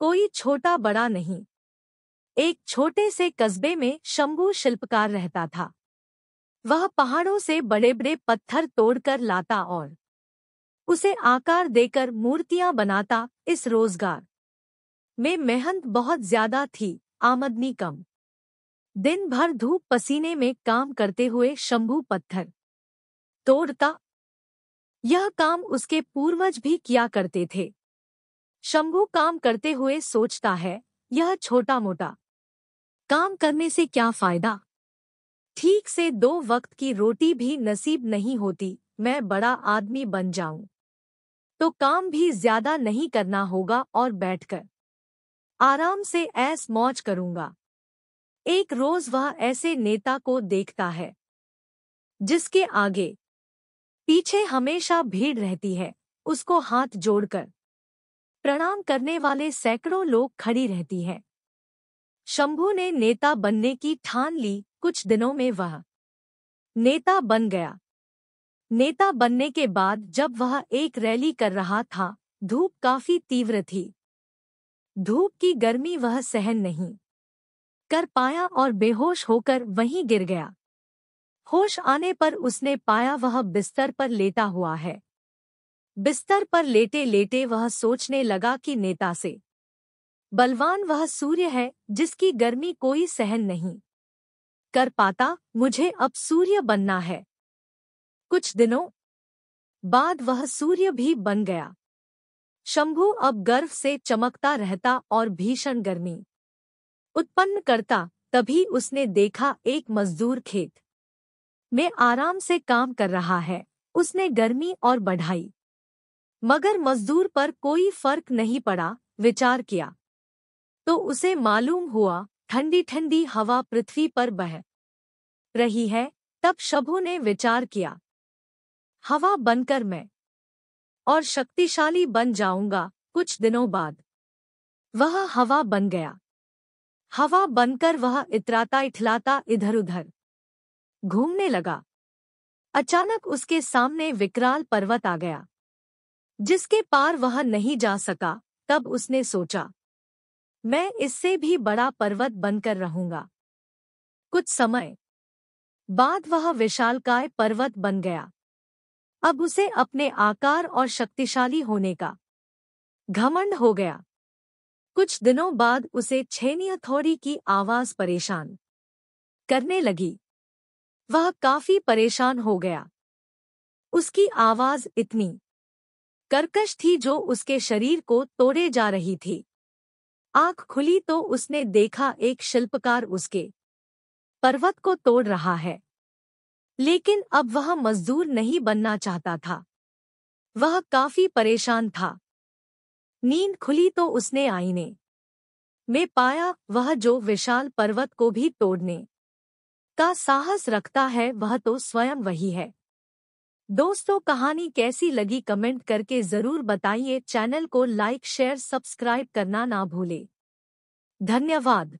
कोई छोटा बड़ा नहीं एक छोटे से कस्बे में शंभू शिल्पकार रहता था वह पहाड़ों से बड़े बड़े पत्थर तोड़कर लाता और उसे आकार देकर मूर्तियां बनाता इस रोजगार में मेहनत बहुत ज्यादा थी आमदनी कम दिन भर धूप पसीने में काम करते हुए शंभू पत्थर तोड़ता यह काम उसके पूर्वज भी किया करते थे शंभू काम करते हुए सोचता है यह छोटा मोटा काम करने से क्या फायदा ठीक से दो वक्त की रोटी भी नसीब नहीं होती मैं बड़ा आदमी बन जाऊं तो काम भी ज्यादा नहीं करना होगा और बैठकर आराम से ऐस मौज करूंगा एक रोज वह ऐसे नेता को देखता है जिसके आगे पीछे हमेशा भीड़ रहती है उसको हाथ जोड़कर प्रणाम करने वाले सैकड़ों लोग खड़ी रहती हैं शंभू ने नेता बनने की ठान ली कुछ दिनों में वह नेता बन गया नेता बनने के बाद जब वह एक रैली कर रहा था धूप काफी तीव्र थी धूप की गर्मी वह सहन नहीं कर पाया और बेहोश होकर वहीं गिर गया होश आने पर उसने पाया वह बिस्तर पर लेटा हुआ है बिस्तर पर लेटे लेटे वह सोचने लगा कि नेता से बलवान वह सूर्य है जिसकी गर्मी कोई सहन नहीं कर पाता मुझे अब सूर्य बनना है कुछ दिनों बाद वह सूर्य भी बन गया शंभु अब गर्व से चमकता रहता और भीषण गर्मी उत्पन्न करता तभी उसने देखा एक मजदूर खेत में आराम से काम कर रहा है उसने गर्मी और बढ़ाई मगर मजदूर पर कोई फर्क नहीं पड़ा विचार किया तो उसे मालूम हुआ ठंडी ठंडी हवा पृथ्वी पर बह रही है तब शभु ने विचार किया हवा बनकर मैं और शक्तिशाली बन जाऊंगा कुछ दिनों बाद वह हवा बन गया हवा बनकर वह इतराता इठलाता इधर उधर घूमने लगा अचानक उसके सामने विकराल पर्वत आ गया जिसके पार वह नहीं जा सका तब उसने सोचा मैं इससे भी बड़ा पर्वत बनकर रहूंगा कुछ समय बाद वह विशालकाय पर्वत बन गया अब उसे अपने आकार और शक्तिशाली होने का घमंड हो गया कुछ दिनों बाद उसे छेनी हथौड़ी की आवाज परेशान करने लगी वह काफी परेशान हो गया उसकी आवाज इतनी करकश थी जो उसके शरीर को तोड़े जा रही थी आंख खुली तो उसने देखा एक शिल्पकार उसके पर्वत को तोड़ रहा है लेकिन अब वह मजदूर नहीं बनना चाहता था वह काफी परेशान था नींद खुली तो उसने आईने में पाया वह जो विशाल पर्वत को भी तोड़ने का साहस रखता है वह तो स्वयं वही है दोस्तों कहानी कैसी लगी कमेंट करके जरूर बताइए चैनल को लाइक शेयर सब्सक्राइब करना ना भूले धन्यवाद